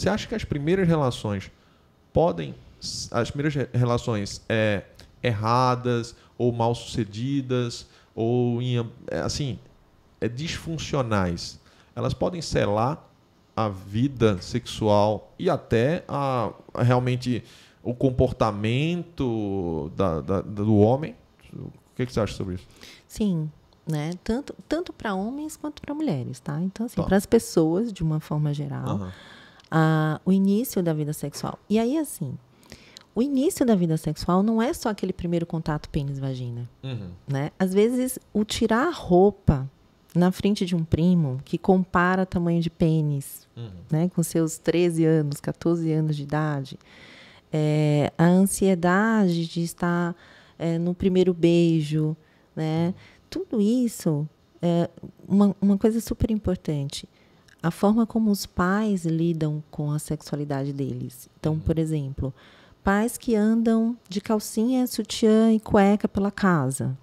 Você acha que as primeiras relações podem, as primeiras relações é, erradas ou mal sucedidas ou em, é, assim é, disfuncionais, elas podem selar a vida sexual e até a, a realmente o comportamento da, da, do homem? O que, que você acha sobre isso? Sim, né? Tanto, tanto para homens quanto para mulheres, tá? Então, assim, para as pessoas, de uma forma geral, uhum. a, o início da vida sexual. E aí, assim, o início da vida sexual não é só aquele primeiro contato pênis-vagina, uhum. né? Às vezes, o tirar a roupa na frente de um primo que compara tamanho de pênis, uhum. né? Com seus 13 anos, 14 anos de idade, é, a ansiedade de estar é, no primeiro beijo, né? Uhum tudo isso é uma, uma coisa super importante. A forma como os pais lidam com a sexualidade deles. Então, uhum. por exemplo, pais que andam de calcinha, sutiã e cueca pela casa.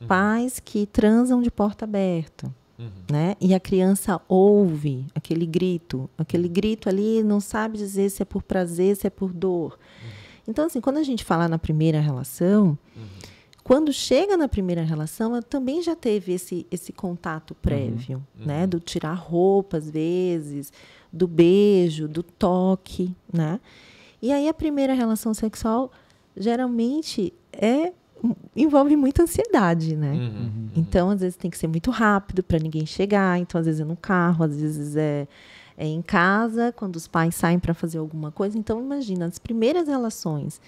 Uhum. Pais que transam de porta aberta. Uhum. Né? E a criança ouve aquele grito, aquele uhum. grito ali, não sabe dizer se é por prazer, se é por dor. Uhum. Então, assim, quando a gente fala na primeira relação, uhum quando chega na primeira relação, ela também já teve esse, esse contato uhum. prévio, uhum. né? Do tirar roupa às vezes, do beijo, do toque, né? E aí a primeira relação sexual geralmente é envolve muita ansiedade, né? Uhum. uhum. Então às vezes tem que ser muito rápido para ninguém chegar, então às vezes é no carro, às vezes é, é em casa, quando os pais saem para fazer alguma coisa. Então imagina as primeiras relações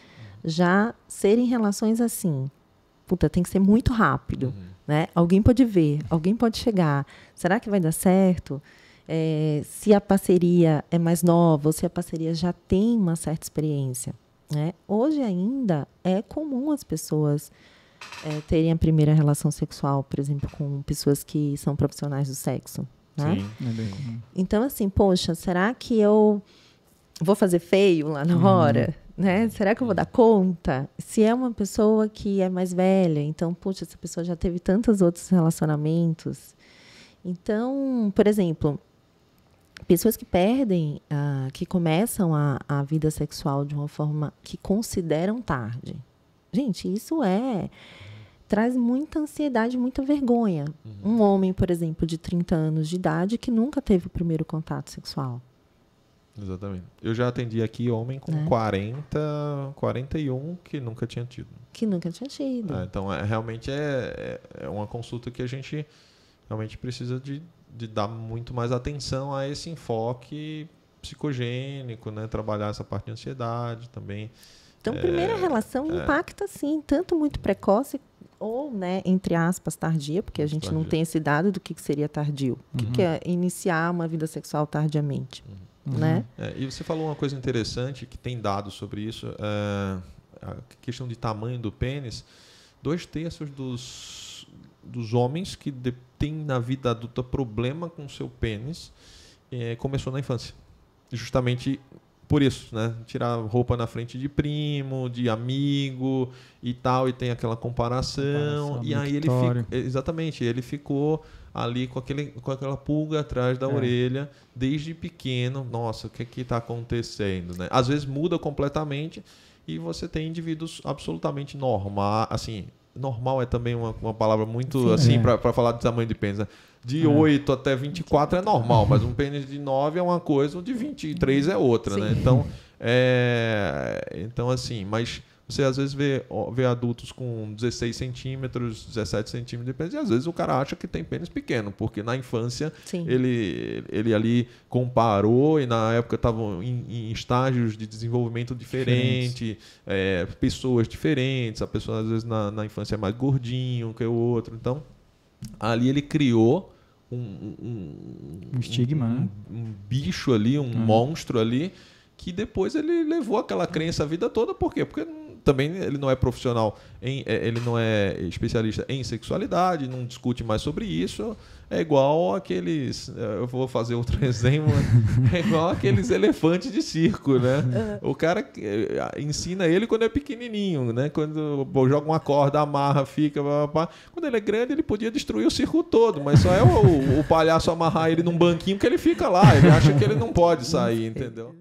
já serem relações assim, puta, tem que ser muito rápido, uhum. né? Alguém pode ver, alguém pode chegar. Será que vai dar certo? É, se a parceria é mais nova ou se a parceria já tem uma certa experiência. Né? Hoje ainda é comum as pessoas é, terem a primeira relação sexual, por exemplo, com pessoas que são profissionais do sexo. Né? Sim, é bem comum. Então, assim, poxa, será que eu vou fazer feio lá na hora? Uhum né? Será que eu vou dar conta? Se é uma pessoa que é mais velha, então, puxa, essa pessoa já teve tantos outros relacionamentos. Então, por exemplo, pessoas que perdem, uh, que começam a, a vida sexual de uma forma que consideram tarde. Gente, isso é traz muita ansiedade, muita vergonha. Uhum. Um homem, por exemplo, de 30 anos de idade que nunca teve o primeiro contato sexual. Exatamente. Eu já atendi aqui homem com né? 40, 41 que nunca tinha tido. Que nunca tinha tido. Ah, então, é, realmente é, é, é uma consulta que a gente realmente precisa de, de dar muito mais atenção a esse enfoque psicogênico, né? Trabalhar essa parte de ansiedade também. Então, é, primeira é, relação impacta, sim, tanto muito precoce ou, né, entre aspas, tardia, porque a gente tardia. não tem esse dado do que, que seria tardio. Uhum. O que, que uhum. é iniciar uma vida sexual tardiamente? Uhum. Uhum. Né? É, e você falou uma coisa interessante que tem dados sobre isso, é, a questão de tamanho do pênis. Dois terços dos, dos homens que de, têm na vida adulta problema com seu pênis é, começou na infância. Justamente por isso, né? Tirar roupa na frente de primo, de amigo e tal, e tem aquela comparação. e aí Victoria. ele fica, exatamente, ele ficou ali com, aquele, com aquela pulga atrás da é. orelha desde pequeno. Nossa, o que é que tá acontecendo, né? Às vezes muda completamente e você tem indivíduos absolutamente normais, assim, normal é também uma, uma palavra muito Sim, assim é. para falar de tamanho de pênis. Né? De é. 8 até 24 é normal, mas um pênis de 9 é uma coisa, um de 23 é outra, né? Sim. né? Então, é, então assim, mas você às vezes vê, vê adultos com 16 centímetros, 17 centímetros de pênis, e às vezes o cara acha que tem pênis pequeno, porque na infância ele, ele ali comparou e na época estavam em, em, estágios de desenvolvimento diferente, é, pessoas diferentes, a pessoa às vezes na, na infância é mais gordinho que o outro. Então, ali ele criou um, um, um estigma, um, né? um, bicho ali, um uhum. monstro ali, que depois ele levou aquela crença a vida toda, por quê? Porque também ele não é profissional, em, é, ele não é especialista em sexualidade, não discute mais sobre isso. É igual aqueles. É, eu vou fazer outro exemplo. é igual aqueles elefantes de circo, né? O cara é, ensina ele quando é pequenininho, né? Quando joga uma corda, amarra, fica. Blá, blá, blá. Quando ele é grande, ele podia destruir o circo todo, mas só é o, o palhaço amarrar ele num banquinho que ele fica lá. Ele acha que ele não pode sair, entendeu?